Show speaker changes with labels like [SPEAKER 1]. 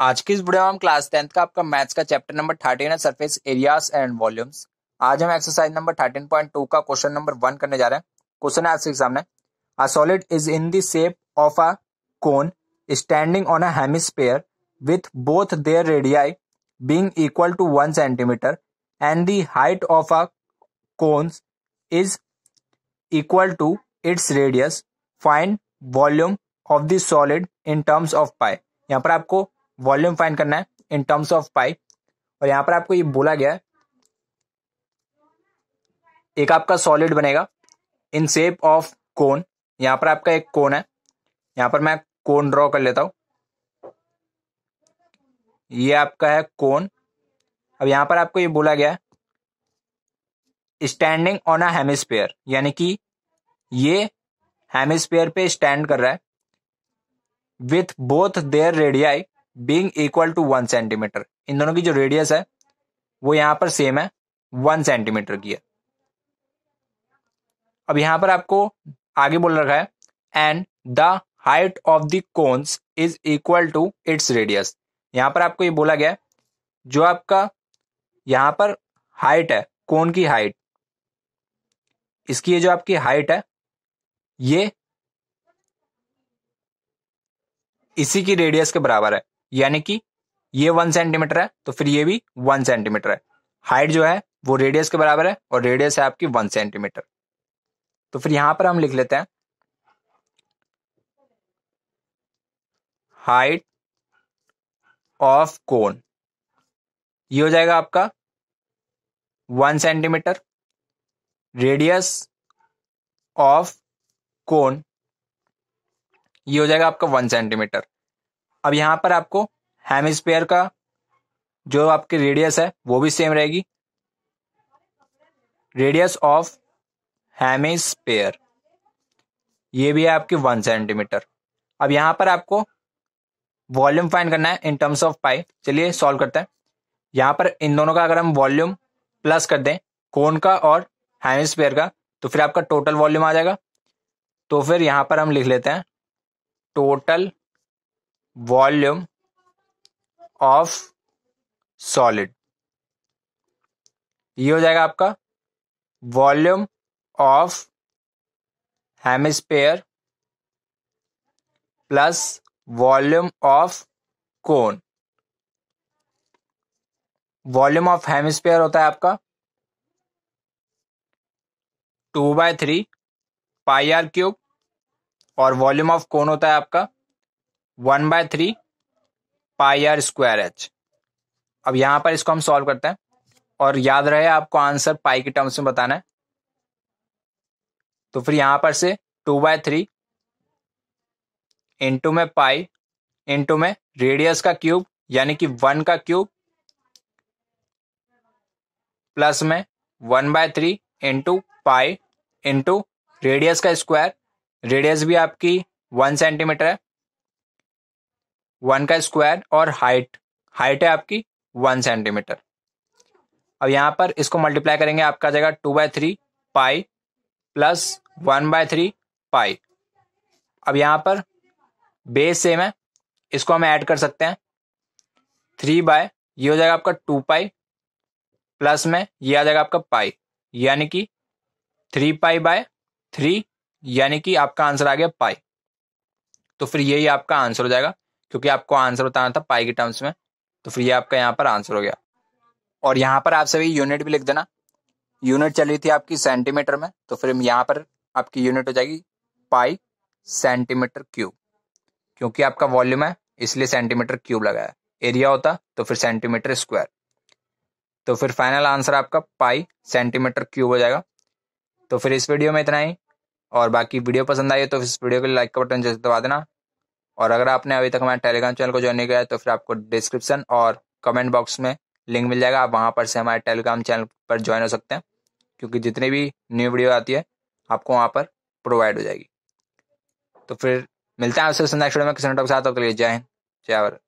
[SPEAKER 1] आज के इस वीडियो में हम क्लास टेंथ का आपका मैथ्स का चैप्टर नंबर थर्टीन है सरफेस एरियाज एंड वॉल्यूम्स आज हम exercise number thirteen point two का क्वेश्चन नंबर वन करने जा रहे हैं क्वेश्चन है आपके सामने a solid is in the shape of a cone standing on a hemisphere with both their radii being equal to one centimetre and the height of a cone is equal to its radius find volume of the solid in terms of pi यहाँ पर आपको volume fine करना है in terms of पाई और यहां पर आपको ये बोला गया है एक आपका सॉलिड बनेगा इन शेप ऑफ कोन यहां पर आपका एक कोन है यहां पर मैं कोन ड्रॉ कर लेता हूं ये आपका है कोन अब यहां पर आपको ये बोला गया है स्टैंडिंग ऑन अ हेमिस्फेयर यानी कि ये हेमिस्फेयर पे स्टैंड कर रहा है with both their radii being equal to one centimetre इन दोनों की जो रेडियस है वो यहां पर सेम है वन सेंटीमीटर की है अब यहां पर आपको आगे बोल रखा है and the height of the cones is equal to its radius यहां पर आपको ये बोला गया है जो आपका यहां पर हाइट है कोन की हाइट इसकी ये जो आपकी हाइट है ये इसी की रेडियस के बराबर है यानी कि ये वन सेंटीमीटर है तो फिर ये भी वन सेंटीमीटर है हाइट जो है वो रेडियस के बराबर है और रेडियस है आपकी वन सेंटीमीटर तो फिर यहां पर हम लिख लेते हैं हाइट ऑफ कोन ये हो जाएगा आपका one centimetre radius of cone ये हो जाएगा आपका वन सेंटीमीटर अब यहां पर आपको हेमिस्पेयर का जो आपकी रेडियस है वो भी सेम रहेगी रेडियस ऑफ हेमिस्पेयर ये भी है आपकी वन सेंटीमीटर अब यहां पर आपको वॉल्यूम फाइंड करना है इन टर्म्स ऑफ पाई चलिए सॉल्व करते हैं यहां पर इन दोनों का अगर हम वॉल्यूम प्लस कर दें कोन का और हेमिस्फेयर का तो फिर आपका टोटल वॉल्यूम आ जाएगा तो फिर यहां पर हम लिख लेते हैं टोटल वॉल्यूम ऑफ सॉलिड ये हो जाएगा आपका volume of hemisphere plus volume of cone volume of hemisphere होता है आपका two by three pi r cube और वॉल्यूम ऑफ कोन होता है आपका one by three pi r square h अब यहां पर इसको हम सॉल्व करते हैं और याद रहे आपको आंसर पाई के टर्म्स में बताना है तो फिर यहां पर से टू बाय थ्री इंटू में पाई इंटू में रेडियस का क्यूब यानी कि वन का क्यूब प्लस में one by three into pi into radius का स्क्वायर रेडियस भी आपकी वन सेंटीमीटर है वन का स्क्वायर और हाइट हाइट है आपकी वन सेंटीमीटर अब यहां पर इसको मल्टीप्लाई करेंगे आपका आ जाएगा two by three pi plus one by three pi अब यहां पर बेस सेम है इसको हम ऐड कर सकते हैं थ्री बाय ये हो जाएगा आपका टू पाई प्लस में ये आ जाएगा आपका पाई यानी कि थ्री पाई बाय थ्री यानी कि आपका आंसर आ गया पाई तो फिर यही आपका आंसर हो जाएगा क्योंकि आपको आंसर बताना था पाई के टर्म्स में तो फिर ये आपका यहाँ पर आंसर हो गया और यहाँ पर आप सभी यूनिट भी लिख देना यूनिट चल रही थी आपकी सेंटीमीटर में तो फिर यहाँ पर आपकी यूनिट हो जाएगी पाई सेंटीमीटर क्यूब क्योंकि आपका वॉल्यूम है इसलिए सेंटीमीटर क्यूब लगाया एरिया होता तो फिर सेंटीमीटर स्क्वायर तो फिर फाइनल आंसर आपका पाई सेंटीमीटर क्यूब हो जाएगा तो फिर इस वीडियो में इतना ही और बाकी वीडियो पसंद आई तो इस वीडियो को लाइक का बटन जैसे दबा देना और अगर आपने अभी तक हमारे टेलीग्राम चैनल को ज्वाइन नहीं किया है तो फिर आपको डिस्क्रिप्शन और कमेंट बॉक्स में लिंक मिल जाएगा आप वहाँ पर से हमारे टेलीग्राम चैनल पर ज्वाइन हो सकते हैं क्योंकि जितनी भी न्यू वीडियो आती है आपको वहाँ पर प्रोवाइड हो जाएगी तो फिर मिलते हैं आपसे नेक्स्ट वीडियो में किसी नेटवर्क के साथ जय हिंद जय भारत